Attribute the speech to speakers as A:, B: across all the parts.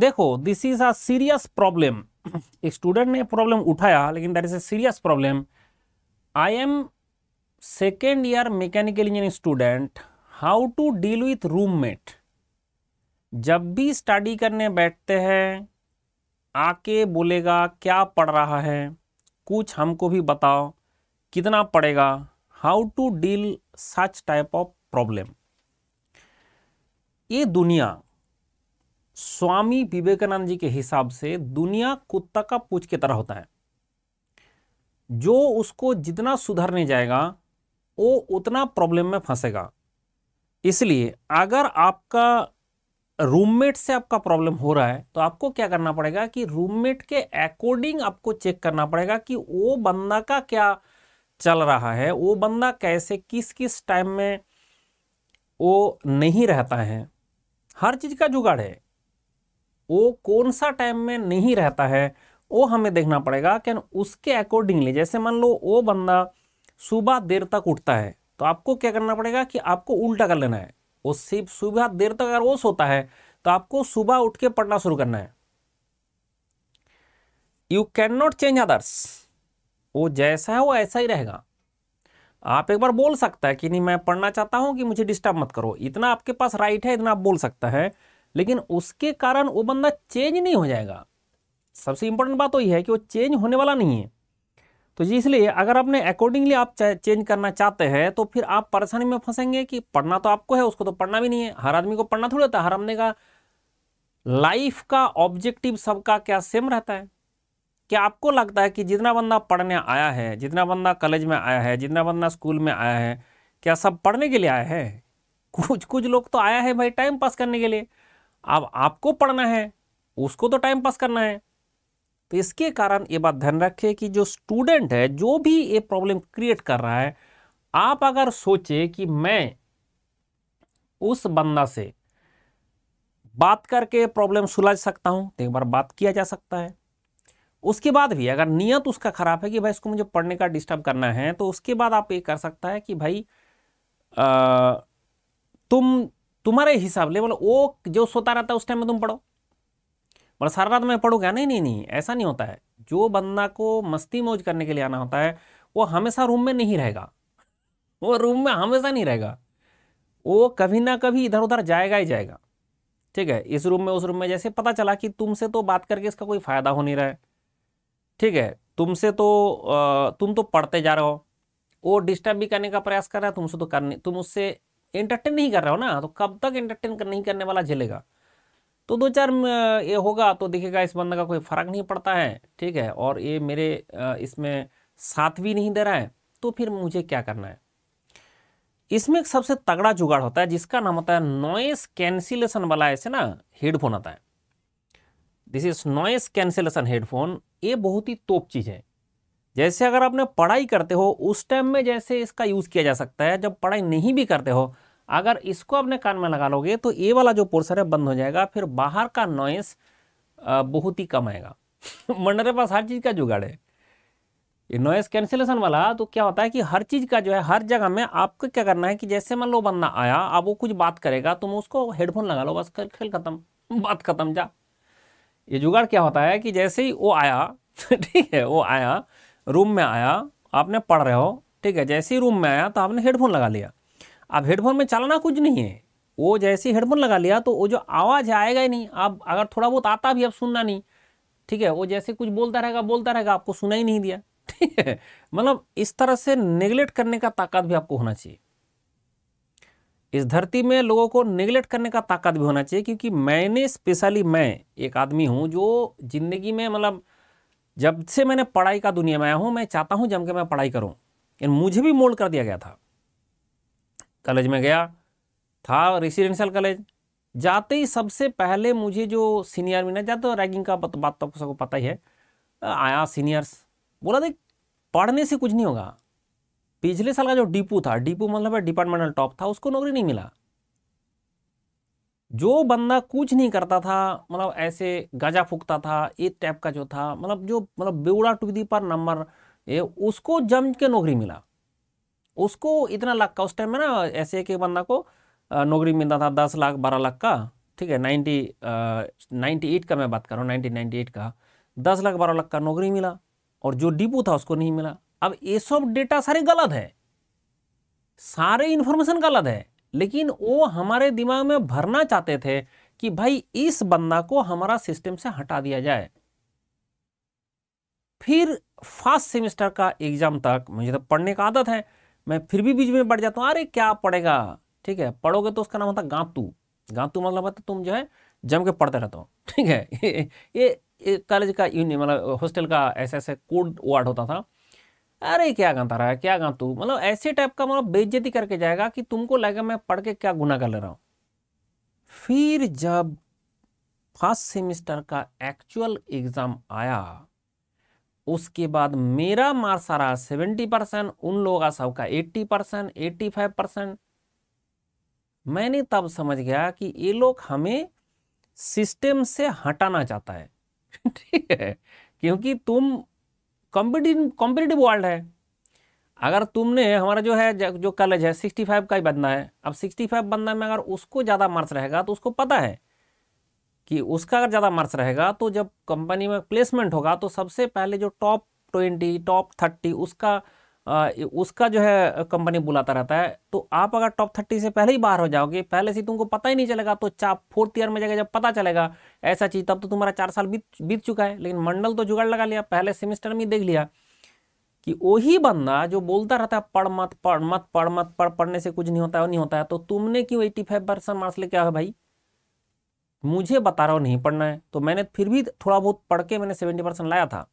A: देखो this is a serious problem एक student ने प्रॉब्लम उठाया लेकिन that is a serious problem I am second year mechanical engineering student how to deal with roommate जब भी study करने बैठते हैं आके बोलेगा क्या पढ़ रहा है कुछ हमको भी बताओ कितना पड़ेगा how to deal such type of problem ये दुनिया स्वामी विवेकानंद जी के हिसाब से दुनिया कुत्ता का पूछ की तरह होता है जो उसको जितना सुधरने जाएगा वो उतना प्रॉब्लम में फंसेगा इसलिए अगर आपका रूममेट से आपका प्रॉब्लम हो रहा है तो आपको क्या करना पड़ेगा कि रूममेट के अकॉर्डिंग आपको चेक करना पड़ेगा कि वो बंदा का क्या चल रहा है वो बंदा कैसे किस किस टाइम में वो नहीं रहता है हर चीज़ का जुगाड़ है वो कौन सा टाइम में नहीं रहता है वो हमें देखना पड़ेगा कि उसके अकॉर्डिंगली जैसे मान लो वो बंदा सुबह देर तक उठता है तो आपको क्या करना पड़ेगा कि आपको उल्टा कर लेना है वो सिर्फ सुबह देर तक अगर वो सोता है तो आपको सुबह उठ के पढ़ना शुरू करना है you can not change others वो जैसा है वो ऐसा ही रहेगा आप एक बार बोल सकता है कि नहीं मैं पढ़ना चाहता हूं कि मुझे डिस्टर्ब मत करो इतना आपके पास राइट है इतना आप बोल सकता है लेकिन उसके कारण वो बंदा चेंज नहीं हो जाएगा सबसे इंपॉर्टेंट बात वही तो है कि वो चेंज होने वाला नहीं है तो इसलिए अगर आपने अकॉर्डिंगली आप चेंज करना चाहते हैं तो फिर आप परेशानी में फंसेंगे कि पढ़ना तो आपको है उसको तो पढ़ना भी नहीं है हर आदमी को पढ़ना थोड़ी होता है हर आदमी का लाइफ का ऑब्जेक्टिव सबका क्या सेम रहता है क्या आपको लगता है कि जितना बंदा पढ़ने आया है जितना बंदा कॉलेज में आया है जितना बंदा स्कूल में आया है क्या सब पढ़ने के लिए आया है कुछ कुछ लोग तो आया है भाई टाइम पास करने के लिए अब आपको पढ़ना है उसको तो टाइम पास करना है तो इसके कारण ये बात ध्यान रखें कि जो स्टूडेंट है जो भी ये प्रॉब्लम क्रिएट कर रहा है आप अगर सोचे कि मैं उस बंदा से बात करके प्रॉब्लम सुलझ सकता हूँ तो एक बार बात किया जा सकता है उसके बाद भी अगर नियत उसका ख़राब है कि भाई इसको मुझे पढ़ने का डिस्टर्ब करना है तो उसके बाद आप ये कर सकता है कि भाई आ, तुम तुम्हारे हिसाब ले बोलो वो जो सोता रहता है उस टाइम में तुम पढ़ो बोला सारा रात मैं पढ़ूंगा नहीं नहीं नहीं ऐसा नहीं होता है जो बंदा को मस्ती मौज करने के लिए आना होता है वो हमेशा रूम में नहीं रहेगा वो रूम में हमेशा नहीं रहेगा वो कभी ना कभी इधर उधर जाएगा ही जाएगा ठीक है इस रूम में उस रूम में जैसे पता चला कि तुमसे तो बात करके इसका कोई फ़ायदा हो नहीं रहा है ठीक है तुमसे तो तुम तो पढ़ते जा रहे हो वो डिस्टर्ब भी करने का प्रयास कर रहा है तुमसे तो करने तुम उससे एंटरटेन नहीं कर रहा हो ना तो कब तक एंटरटेन कर, नहीं करने वाला झेलेगा तो दो चार ये होगा तो देखिएगा इस बंदा का कोई फ़र्क नहीं पड़ता है ठीक है और ये मेरे इसमें साथ भी नहीं दे रहा है तो फिर मुझे क्या करना है इसमें एक सबसे तगड़ा जुगाड़ होता है जिसका नाम होता है नॉइस कैंसिलेशन वाला ऐसे ना हेडफोन आता है this is noise cancellation headphone ये बहुत ही तोप चीज़ है जैसे अगर आपने पढ़ाई करते हो उस टाइम में जैसे इसका यूज़ किया जा सकता है जब पढ़ाई नहीं भी करते हो अगर इसको अपने कान में लगा लोगे तो ये वाला जो पोर्सर है बंद हो जाएगा फिर बाहर का नॉइस बहुत ही कम आएगा मंडरे पास हर चीज़ का जुगाड़ है ये नॉइस कैंसिलेशन वाला तो क्या होता है कि हर चीज़ का जो है हर जगह में आपको क्या करना है कि जैसे मान लो बंदा आया अब वो कुछ बात करेगा तुम उसको हेडफोन लगा लो बस खेल खत्म बात खत्म जा ये जुगाड़ क्या होता है कि जैसे ही वो आया ठीक है वो आया रूम में आया आपने पढ़ रहे हो ठीक है जैसे ही रूम में आया तो आपने हेडफोन लगा लिया अब हेडफोन में चलाना कुछ नहीं है वो जैसे ही हेडफोन लगा लिया तो वो जो आवाज़ है आएगा ही नहीं आप अगर थोड़ा बहुत आता भी अब सुनना नहीं ठीक है वो जैसे कुछ बोलता रहेगा बोलता रहेगा आपको सुना ही नहीं दिया ठीक है मतलब इस तरह से निगलेक्ट करने का ताकत भी आपको होना चाहिए इस धरती में लोगों को निगलेक्ट करने का ताकत भी होना चाहिए क्योंकि मैंने स्पेशली मैं एक आदमी हूँ जो ज़िंदगी में मतलब जब से मैंने पढ़ाई का दुनिया में आया हूँ मैं चाहता हूँ जम के मैं पढ़ाई करूँ लेकिन मुझे भी मोल्ड कर दिया गया था कॉलेज में गया था रेसिडेंशियल कॉलेज जाते ही सबसे पहले मुझे जो सीनियर मिला जाते तो रैगिंग का बात, तो सबको पता ही है आया सीनियर्स बोला देख पढ़ने से कुछ नहीं होगा पिछले साल का जो डिपू था डिपू मतलब डिपार्टमेंटल टॉप था उसको नौकरी नहीं मिला जो बंदा कुछ नहीं करता था मतलब ऐसे गजा फूकता था एक टाइप का जो था मतलब जो मतलब बेउड़ा टुकदी पर नंबर ये उसको जम के नौकरी मिला उसको इतना लाख का उस टाइम में ना ऐसे के बंदा को नौकरी मिलता था दस लाख बारह लाख का ठीक है नाइन्टी नाइन्टी एट का मैं बात कर रहा हूँ नाइन्टीन नाइन्टी एट का दस लाख बारह लाख का नौकरी मिला और जो डिपो था उसको नहीं मिला अब ये सब डेटा सारे गलत है सारे इन्फॉर्मेशन गलत है लेकिन वो हमारे दिमाग में भरना चाहते थे कि भाई इस बंदा को हमारा सिस्टम से हटा दिया जाए फिर फर्स्ट सेमेस्टर का एग्जाम तक मुझे तो पढ़ने का आदत है मैं फिर भी बीच में बढ़ जाता हूँ अरे क्या पढ़ेगा ठीक है पढ़ोगे तो उसका नाम होता गांतू गांतू मतलब होता तुम जो है जम के पढ़ते रहते हो ठीक है ये, ये, ये कॉलेज का यूनियन मतलब हॉस्टल का ऐसे ऐसे कोड वार्ड होता था अरे क्या गाता रहा है क्या गा तू मतलब ऐसे टाइप का मतलब बेइज्जती करके जाएगा कि तुमको लगेगा मैं पढ़ के क्या गुना कर ले रहा हूँ फिर जब फर्स्ट सेमिस्टर का एक्चुअल एग्ज़ाम आया उसके बाद मेरा मार्क्स आ रहा सेवेंटी परसेंट उन लोगों का सबका eighty percent eighty five percent मैंने तब समझ गया कि ये लोग हमें सिस्टम से हटाना चाहता है ठीक है क्योंकि तुम कॉम्पिटिव कॉम्पिटिटिव वर्ल्ड है अगर तुमने हमारा जो है जो कॉलेज है सिक्सटी फाइव का ही बनना है अब सिक्सटी फाइव बंदा में अगर उसको ज़्यादा मार्क्स रहेगा तो उसको पता है कि उसका अगर ज़्यादा मार्क्स रहेगा तो जब कंपनी में प्लेसमेंट होगा तो सबसे पहले जो टॉप ट्वेंटी टॉप थर्टी उसका उसका जो है कंपनी बुलाता रहता है तो आप अगर टॉप थर्टी से पहले ही बाहर हो जाओगे पहले से तुमको पता ही नहीं चलेगा तो चाप फोर्थ ईयर में जाएगा जब पता चलेगा ऐसा चीज़ तब तो तुम्हारा चार साल बीत बीत चुका है लेकिन मंडल तो जुगाड़ लगा लिया पहले सेमेस्टर में देख लिया कि वही बंदा जो बोलता रहता है पढ़ मत पढ़ मत पढ़ मत पढ़ पढ़ने से कुछ नहीं होता है नहीं होता है तो तुमने क्यों एट्टी फाइव परसेंट मार्क्स लेके आओ भाई मुझे बता रहा हो नहीं पढ़ना है तो मैंने फिर भी थोड़ा बहुत पढ़ के मैंने सेवेंटी परसेंट लाया था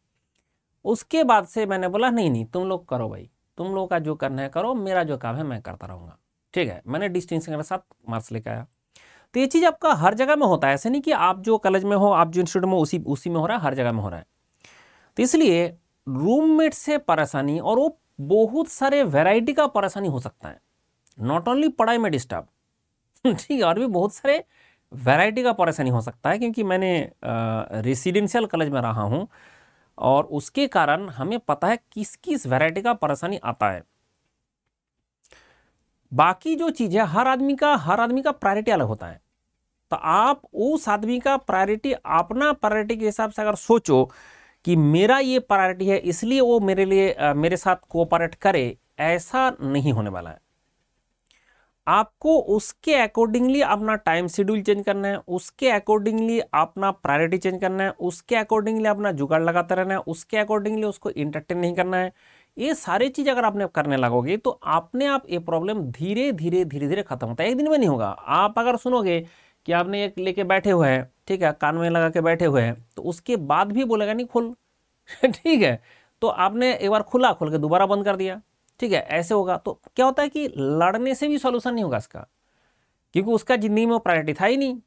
A: उसके बाद से मैंने बोला नहीं नहीं तुम लोग करो भाई तुम लोगों का जो करना है करो मेरा जो काम है मैं करता रहूँगा ठीक है मैंने डिस्टिंक्शन के साथ मार्क्स लेकर आया तो ये चीज़ आपका हर जगह में होता है ऐसे नहीं कि आप जो कॉलेज में हो आप जो इंस्टीट्यूट में उसी उसी में हो रहा है हर जगह में हो रहा है तो इसलिए रूममेट से परेशानी और वो बहुत सारे वैरायटी का परेशानी हो सकता है नॉट ओनली पढ़ाई में डिस्टर्ब ठीक है और भी बहुत सारे वैरायटी का परेशानी हो सकता है क्योंकि मैंने रेसिडेंशियल कॉलेज में रहा हूँ और उसके कारण हमें पता है किस किस वैरायटी का परेशानी आता है बाकी जो चीज़ है हर आदमी का हर आदमी का प्रायोरिटी अलग होता है तो आप उस आदमी का प्रायोरिटी अपना प्रायोरिटी के हिसाब से अगर सोचो कि मेरा ये प्रायोरिटी है इसलिए वो मेरे लिए मेरे साथ कोऑपरेट करे ऐसा नहीं होने वाला है आपको उसके अकॉर्डिंगली अपना टाइम शेड्यूल चेंज करना है उसके अकॉर्डिंगली अपना प्रायोरिटी चेंज करना है उसके अकॉर्डिंगली अपना जुगाड़ लगाते रहना है उसके अकॉर्डिंगली उसको इंटरटेन नहीं करना है ये सारी चीज़ अगर आपने करने लगोगे तो आपने आप ये प्रॉब्लम धीरे धीरे धीरे धीरे खत्म होता है एक दिन में नहीं होगा आप अगर सुनोगे कि आपने एक लेके बैठे हुए हैं ठीक है कान में लगा के बैठे हुए हैं तो उसके बाद भी बोलेगा नहीं खोल ठीक है तो आपने एक बार खुला खोल के दोबारा बंद कर दिया ठीक है ऐसे होगा तो क्या होता है कि लड़ने से भी सोल्यूशन नहीं होगा इसका क्योंकि उसका ज़िंदगी में प्रायोरिटी था ही नहीं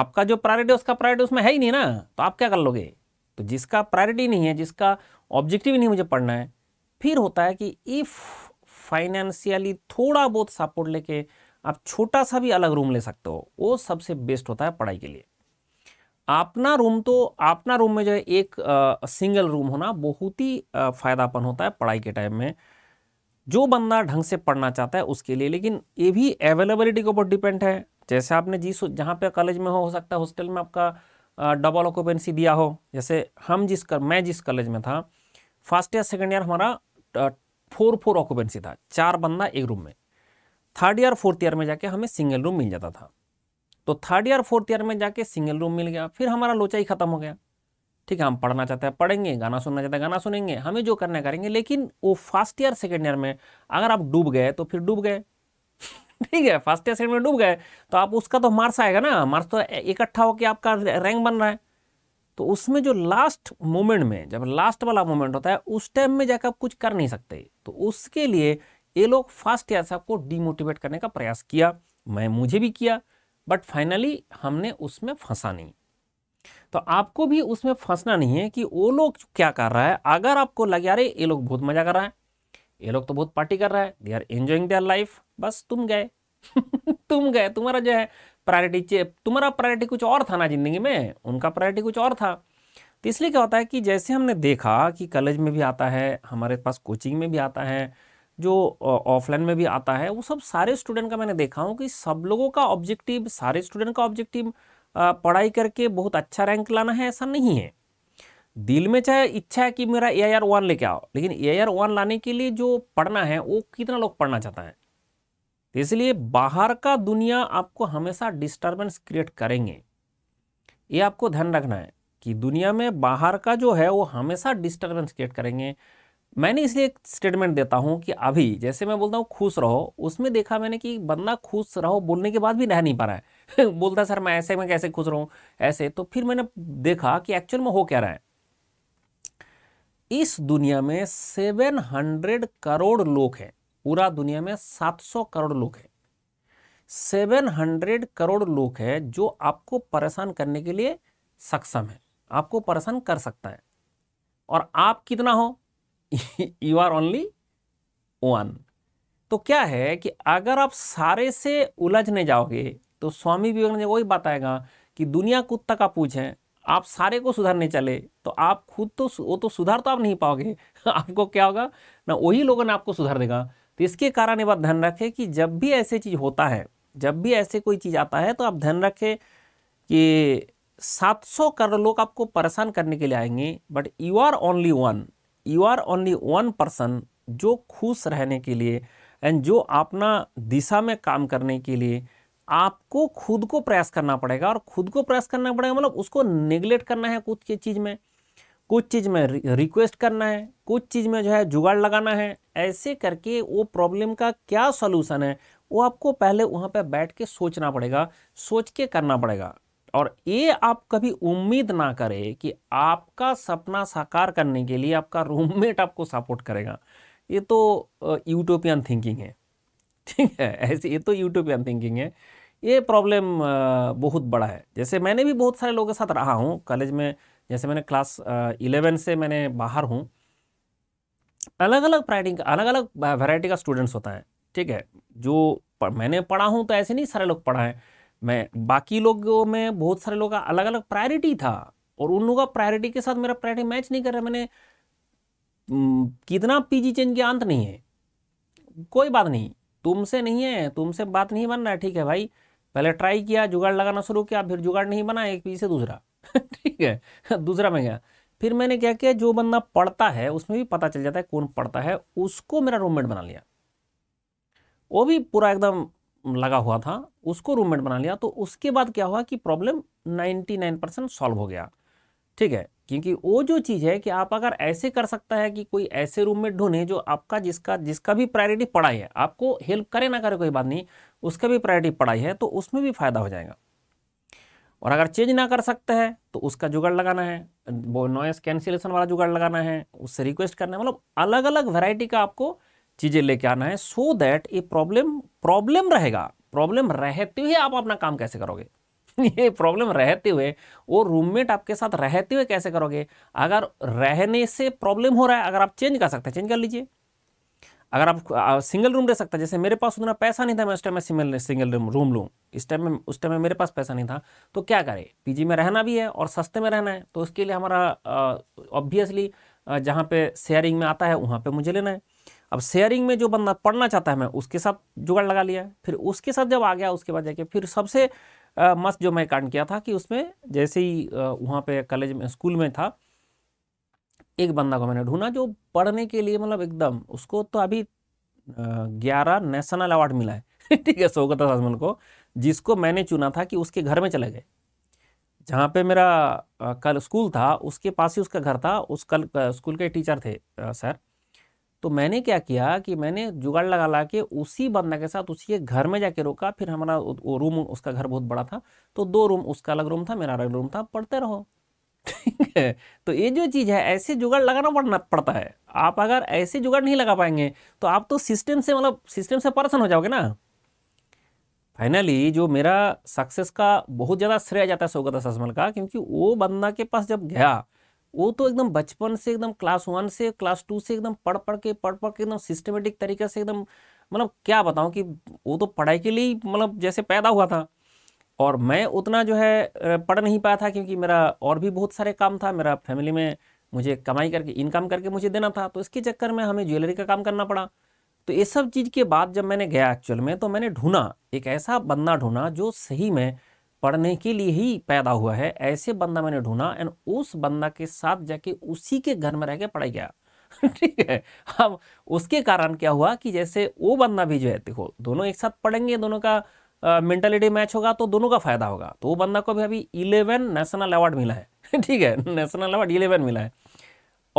A: आपका जो प्रायोरिटी उसका प्रायोरिटी उसमें है ही नहीं ना तो आप क्या कर लोगे तो जिसका प्रायोरिटी नहीं है जिसका ऑब्जेक्टिव नहीं मुझे पढ़ना है फिर होता है कि इफ़ फाइनेंशियली थोड़ा बहुत सपोर्ट लेके आप छोटा सा भी अलग रूम ले सकते हो वो सबसे बेस्ट होता है पढ़ाई के लिए अपना रूम तो अपना रूम में जो है एक आ, सिंगल रूम होना बहुत ही फ़ायदापन होता है पढ़ाई के टाइम में जो बंदा ढंग से पढ़ना चाहता है उसके लिए लेकिन ये भी अवेलेबिलिटी के ऊपर डिपेंड है जैसे आपने जिस जहाँ पे कॉलेज में हो हो सकता है हॉस्टल में आपका डबल ऑक्यूपेंसी दिया हो जैसे हम जिस कर, मैं जिस कॉलेज में था फर्स्ट ईयर सेकेंड ईयर हमारा फोर फोर ऑक्यूपेंसी था चार बंदा एक रूम में थर्ड ईयर फोर्थ ईयर में जाके हमें सिंगल रूम मिल जाता था तो थर्ड ईयर फोर्थ ईयर में जाके सिंगल रूम मिल गया फिर हमारा लोचाई ख़त्म हो गया ठीक है हम पढ़ना चाहते हैं पढ़ेंगे गाना सुनना चाहते हैं गाना सुनेंगे हमें जो करना करेंगे लेकिन वो फर्स्ट ईयर सेकेंड ईयर में अगर आप डूब गए तो फिर डूब गए ठीक है फर्स्ट ईयर सेकेंड में डूब गए तो आप उसका तो मार्क्स आएगा ना मार्क्स तो इकट्ठा होकर आपका रैंक बन रहा है तो उसमें जो लास्ट मोमेंट में जब लास्ट वाला मोमेंट होता है उस टाइम में जाकर आप कुछ कर नहीं सकते तो उसके लिए ये लोग फर्स्ट ईयर से आपको डीमोटिवेट करने का प्रयास किया मैं मुझे भी किया बट फाइनली हमने उसमें फंसा नहीं तो आपको भी उसमें फंसना नहीं है कि वो लोग क्या कर रहा है अगर आपको लगे अरे ये लोग बहुत मजा कर रहा है ये लोग तो बहुत पार्टी कर रहा है they are enjoying their life बस तुम गए तुम गए तुम्हारा जो है प्रायोरिटी तुम्हारा प्रायोरिटी कुछ और था ना जिंदगी में उनका प्रायोरिटी कुछ और था तो इसलिए क्या होता है कि जैसे हमने देखा कि कॉलेज में भी आता है हमारे पास कोचिंग में भी आता है जो ऑफलाइन में भी आता है वो सब सारे स्टूडेंट का मैंने देखा हूँ कि सब लोगों का ऑब्जेक्टिव सारे स्टूडेंट का ऑब्जेक्टिव पढ़ाई करके बहुत अच्छा रैंक लाना है ऐसा नहीं है दिल में चाहे इच्छा है कि मेरा ए आई आर वन लेके आओ लेकिन ए आई आर वन लाने के लिए जो पढ़ना है वो कितना लोग पढ़ना चाहता है तो इसलिए बाहर का दुनिया आपको हमेशा डिस्टर्बेंस क्रिएट करेंगे ये आपको ध्यान रखना है कि दुनिया में बाहर का जो है वो हमेशा डिस्टर्बेंस क्रिएट करेंगे मैंने इसलिए एक स्टेटमेंट देता हूँ कि अभी जैसे मैं बोलता हूँ खुश रहो उसमें देखा मैंने कि बंदा खुश रहो बोलने के बाद भी रह नहीं पा रहा है बोलता सर मैं ऐसे में कैसे खुश रहूं ऐसे तो फिर मैंने देखा कि एक्चुअल में हो क्या रहा है इस दुनिया में सेवन हंड्रेड करोड़ लोग हैं पूरा दुनिया में सौ करोड़ लोग हैं हंड्रेड करोड़ लोग हैं जो आपको परेशान करने के लिए सक्षम है आपको परेशान कर सकता है और आप कितना हो यू आर ओनली वन तो क्या है कि अगर आप सारे से उलझने जाओगे तो स्वामी विवेकानंद वही बताएगा कि दुनिया कुत्ता का पूछ है आप सारे को सुधारने चले तो आप खुद तो वो तो सुधार तो आप नहीं पाओगे आपको क्या होगा ना वही लोगों ने आपको सुधार देगा तो इसके कारण ये बात ध्यान रखें कि जब भी ऐसे चीज़ होता है जब भी ऐसे कोई चीज़ आता है तो आप ध्यान रखें कि 700 करोड़ लोग आपको परेशान करने के लिए आएंगे but you are only one you are only one person जो खुश रहने के लिए एंड जो अपना दिशा में काम करने के लिए आपको खुद को प्रयास करना पड़ेगा और खुद को प्रयास करना पड़ेगा मतलब उसको निगलेक्ट करना है कुछ के चीज़ में कुछ चीज़ में रिक्वेस्ट करना है कुछ चीज़ में जो है जुगाड़ लगाना है ऐसे करके वो प्रॉब्लम का क्या सोल्यूशन है वो आपको पहले वहाँ पे बैठ के सोचना पड़ेगा सोच के करना पड़ेगा और ये आप कभी उम्मीद ना करें कि आपका सपना साकार करने के लिए आपका रूममेट आपको सपोर्ट करेगा ये तो यूटोपियन थिंकिंग है ठीक है ऐसे ये तो यूटोपियन थिंकिंग है ये प्रॉब्लम बहुत बड़ा है जैसे मैंने भी बहुत सारे लोगों के साथ रहा हूँ कॉलेज में जैसे मैंने क्लास इलेवन से मैंने बाहर हूँ अलग अलग का अलग अलग वैरायटी का स्टूडेंट्स होता है ठीक है जो मैंने पढ़ा हूँ तो ऐसे नहीं सारे लोग पढ़ा है मैं बाकी लोगों में बहुत सारे लोगों का अलग अलग प्रायोरिटी था और उन लोगों का प्रायोरिटी के साथ मेरा प्रायोरिटी मैच नहीं कर रहा मैंने कितना पीजी चेंज के अंत नहीं है कोई बात नहीं तुमसे नहीं है तुमसे बात नहीं बन रहा ठीक है भाई पहले ट्राई किया जुगाड़ लगाना शुरू किया फिर जुगाड़ नहीं बना एक पीछे दूसरा ठीक है दूसरा मैं गया फिर मैंने क्या किया जो बंदा पढ़ता है उसमें भी पता चल जाता है कौन पढ़ता है उसको मेरा रूममेट बना लिया वो भी पूरा एकदम लगा हुआ था उसको रूममेट बना लिया तो उसके बाद क्या हुआ कि प्रॉब्लम 99 परसेंट सॉल्व हो गया ठीक है क्योंकि वो जो चीज़ है कि आप अगर ऐसे कर सकता है कि कोई ऐसे रूम में ढूंढे जो आपका जिसका जिसका भी प्रायोरिटी पढ़ाई है आपको हेल्प करे ना करे कोई बात नहीं उसका भी प्रायोरिटी पढ़ाई है तो उसमें भी फ़ायदा हो जाएगा और अगर चेंज ना कर सकता है तो उसका जुगाड़ लगाना है वो नॉइस कैंसिलेशन वाला जुगाड़ लगाना है उससे रिक्वेस्ट करना है मतलब अलग अलग वेराइटी का आपको चीज़ें लेके आना है सो दैट ये प्रॉब्लम प्रॉब्लम रहेगा प्रॉब्लम रहते हुए आप अपना काम कैसे करोगे ये प्रॉब्लम रहते हुए वो रूममेट आपके साथ रहते हुए कैसे करोगे अगर रहने से प्रॉब्लम हो रहा है अगर आप चेंज कर सकते हैं चेंज कर लीजिए अगर आप सिंगल रूम रह सकते हैं जैसे मेरे पास उतना पैसा नहीं था मैं उस टाइम में सिंगल सिंगल रूम रूम लूँ इस टाइम में उस टाइम में मेरे पास पैसा नहीं था तो क्या करें पीजी में रहना भी है और सस्ते में रहना है तो उसके लिए हमारा ऑब्वियसली जहाँ पे शेयरिंग में आता है वहाँ पे मुझे लेना है अब शेयरिंग में जो बंदा पढ़ना चाहता है मैं उसके साथ जुगाड़ लगा लिया फिर उसके साथ जब आ गया उसके बाद जाके फिर सबसे मस्त जो मैं कांड किया था कि उसमें जैसे ही वहाँ पे कॉलेज में स्कूल में था एक बंदा को मैंने ढूंढा जो पढ़ने के लिए मतलब एकदम उसको तो अभी ग्यारह नेशनल अवार्ड मिला है ठीक है सौगत आजमल को जिसको मैंने चुना था कि उसके घर में चले गए जहाँ पे मेरा कल स्कूल था उसके पास ही उसका घर था उस कल स्कूल के टीचर थे सर तो मैंने क्या किया कि मैंने जुगाड़ लगा ला के उसी बंदा के साथ उसी के घर में जाके रोका फिर हमारा रूम उसका घर बहुत बड़ा था तो दो रूम उसका अलग रूम था मेरा अलग रूम था पढ़ते रहो ठीक है तो ये जो चीज़ है ऐसे जुगाड़ लगाना पड़ना पड़ता है आप अगर ऐसे जुगाड़ नहीं लगा पाएंगे तो आप तो सिस्टम से मतलब सिस्टम से परेशान हो जाओगे ना फाइनली जो मेरा सक्सेस का बहुत ज़्यादा श्रेय जाता है सौगत असमल का क्योंकि वो बंदा के पास जब गया वो तो एकदम बचपन से एकदम क्लास वन से क्लास टू से एकदम पढ़ पढ़ के पढ़ पढ़ के एकदम सिस्टमेटिक तरीके से एकदम मतलब क्या बताऊँ कि वो तो पढ़ाई के लिए मतलब जैसे पैदा हुआ था और मैं उतना जो है पढ़ नहीं पाया था क्योंकि मेरा और भी बहुत सारे काम था मेरा फैमिली में मुझे कमाई करके इनकम करके मुझे देना था तो इसके चक्कर में हमें ज्वेलरी का काम करना पड़ा तो ये सब चीज़ के बाद जब मैंने गया एक्चुअल में तो मैंने ढूंढा एक ऐसा बंदा ढूंढा जो सही में पढ़ने के लिए ही पैदा हुआ है ऐसे बंदा मैंने ढूंढा एंड उस बंदा के साथ जाके उसी के घर में रह के पढ़ाई गया ठीक है अब उसके कारण क्या हुआ कि जैसे वो बंदा भी जो है देखो दोनों एक साथ पढ़ेंगे दोनों का मेंटेलिटी मैच होगा तो दोनों का फायदा होगा तो वो बंदा को भी अभी इलेवन नेशनल अवार्ड मिला है ठीक है नेशनल अवार्ड इलेवन मिला है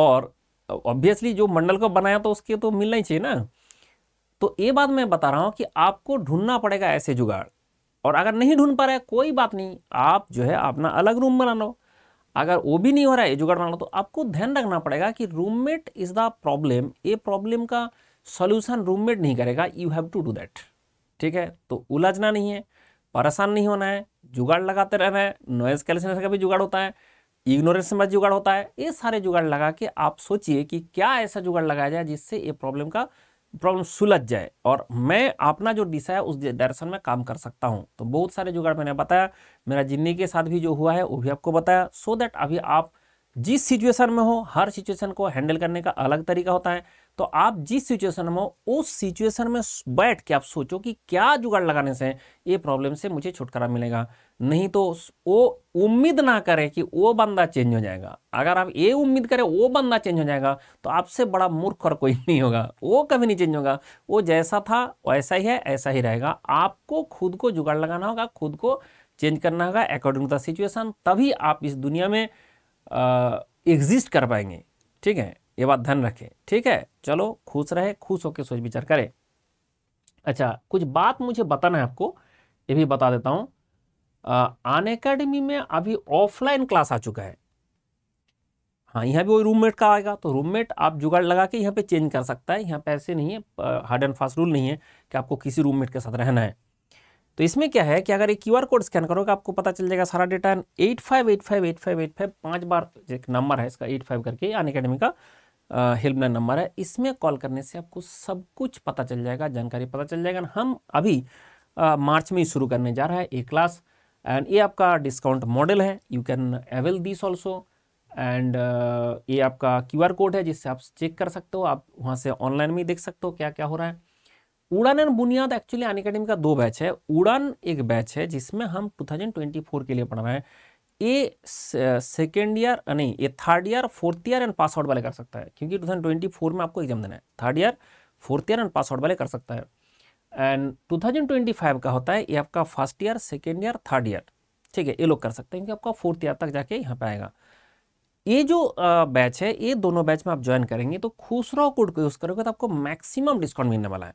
A: और ऑब्वियसली जो मंडल को बनाया तो उसके तो मिलना ही चाहिए ना तो ये बात मैं बता रहा हूँ कि आपको ढूंढना पड़ेगा ऐसे जुगाड़ और अगर नहीं ढूंढ पा रहे कोई बात नहीं आप जो है अपना अलग रूम बना लो अगर वो भी नहीं हो रहा है जुगाड़ बना लो तो आपको ध्यान रखना पड़ेगा कि रूममेट इज़ द प्रॉब्लम ये प्रॉब्लम का सोल्यूशन रूममेट नहीं करेगा you have to do that ठीक है तो उलझना नहीं है परेशान नहीं होना है जुगाड़ लगाते रहना है नॉइज़ कैलसिनेशन का भी जुगाड़ होता है इग्नोरेंस में जुगाड़ होता है ये सारे जुगाड़ लगा के आप सोचिए कि क्या ऐसा जुगाड़ लगाया जाए जिससे ये प्रॉब्लम का प्रॉब्लम सुलझ जाए और मैं अपना जो दिशा है उस डायरेक्शन में काम कर सकता हूँ तो बहुत सारे जुगाड़ मैंने बताया मेरा जिंदगी के साथ भी जो हुआ है वो भी आपको बताया सो so दैट अभी आप जिस सिचुएशन में हो हर सिचुएशन को हैंडल करने का अलग तरीका होता है तो आप जिस सिचुएशन में हो उस सिचुएशन में बैठ के आप सोचो कि क्या जुगाड़ लगाने से ये प्रॉब्लम से मुझे छुटकारा मिलेगा नहीं तो वो उम्मीद ना करें कि वो बंदा चेंज हो जाएगा अगर आप ये उम्मीद करें वो बंदा चेंज हो जाएगा तो आपसे बड़ा मूर्ख और कोई नहीं होगा वो कभी नहीं चेंज होगा वो जैसा था वैसा ही है ऐसा ही रहेगा आपको खुद को जुगाड़ लगाना होगा खुद को चेंज करना होगा अकॉर्डिंग टू द सिचुएसन तभी आप इस दुनिया में एग्जिस्ट कर पाएंगे ठीक है ये बात ध्यान रखें ठीक है चलो खुश रहे खुश होकर सोच विचार करें अच्छा कुछ बात मुझे बताना है आपको ये भी बता देता हूँ अन अकेडमी में अभी ऑफलाइन क्लास आ चुका है हाँ यहाँ भी वही रूममेट का आएगा तो रूममेट आप जुगाड़ लगा के यहाँ पे चेंज कर सकता है यहाँ पे ऐसे नहीं है हार्ड एंड फास्ट रूल नहीं है कि आपको किसी रूममेट के साथ रहना है तो इसमें क्या है कि अगर एक क्यू कोड स्कैन करोगे आपको पता चल जाएगा सारा data eight five eight five eight five eight five पाँच बार एक नंबर है इसका एट फाइव करके अन अकेडमी का हेल्पलाइन नंबर है इसमें कॉल करने से आपको सब कुछ पता चल जाएगा जानकारी पता चल जाएगा हम अभी आ, मार्च में ही शुरू करने जा रहा है ये क्लास एंड ये आपका डिस्काउंट मॉडल है you can avail this also and ये आपका क्यू आर कोड है जिससे आप चेक कर सकते हो आप वहाँ से ऑनलाइन में देख सकते हो क्या क्या हो रहा है उड़ान एंड बुनियाद एक्चुअली अन अकेडमी का दो बैच है उड़ान एक बैच है जिसमें हम 2024 के लिए पढ़ रहे हैं ये सेकेंड ईयर uh, uh, नहीं ये third year fourth year and pass out वाले कर सकता है क्योंकि 2024 में आपको एग्जाम देना है third year fourth year and pass out वाले कर सकता है एंड 2025 का होता है ये आपका first year second year third year ठीक है ये लोग कर सकते हैं कि आपका फोर्थ ईयर तक जाके यहाँ पे आएगा ये जो बैच है ये दोनों बैच में आप ज्वाइन करेंगे तो खुसरा कोड को यूज़ करोगे तो आपको मैक्सिमम डिस्काउंट मिलने वाला है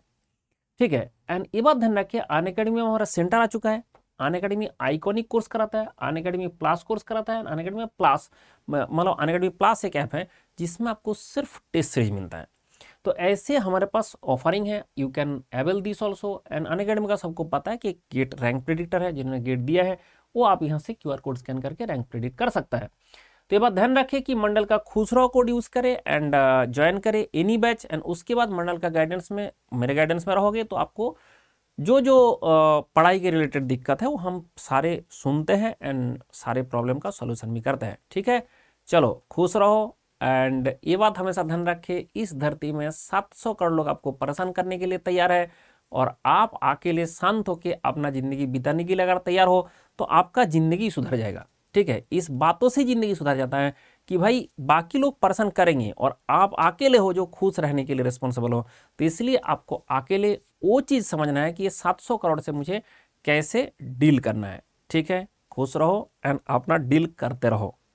A: ठीक है एंड ये बात ध्यान रखिए अन अकेडमी में हमारा सेंटर आ चुका है अन अकेडमी आइकॉनिक कोर्स कराता है अन अकेडमी प्लस कोर्स कराता है अन अकेडमी प्लस मतलब अन अकेडमी प्लस एक ऐप है जिसमें आपको सिर्फ टेस्ट सीरीज मिलता है तो ऐसे हमारे पास ऑफरिंग है you can avail this also and Unacademy का सबको पता है कि गेट रैंक प्रिडिक्टर है जिन्होंने गेट दिया है वो आप यहाँ से क्यू कोड स्कैन करके रैंक प्रिडिक्ट कर सकता है तो ये बात ध्यान रखें कि मंडल का खुसरा कोड यूज़ करें एंड ज्वाइन करें एनी बैच एंड उसके बाद मंडल का गाइडेंस में मेरे गाइडेंस में रहोगे तो आपको जो जो uh, पढ़ाई के रिलेटेड दिक्कत है वो हम सारे सुनते हैं एंड सारे प्रॉब्लम का सोल्यूशन भी करते हैं ठीक है चलो खुश रहो एंड ये बात हमेशा ध्यान रखिए इस धरती में 700 करोड़ लोग आपको परेशान करने के लिए तैयार है और आप अकेले शांत होकर अपना ज़िंदगी बिताने के लिए अगर तैयार हो तो आपका ज़िंदगी सुधर जाएगा ठीक है इस बातों से ज़िंदगी सुधर जाता है कि भाई बाकी लोग परेशान करेंगे और आप अकेले हो जो खुश रहने के लिए रिस्पॉन्सिबल हो तो इसलिए आपको अकेले वो चीज़ समझना है कि ये सौ करोड़ से मुझे कैसे डील करना है ठीक है खुश रहो एंड अपना डील करते रहो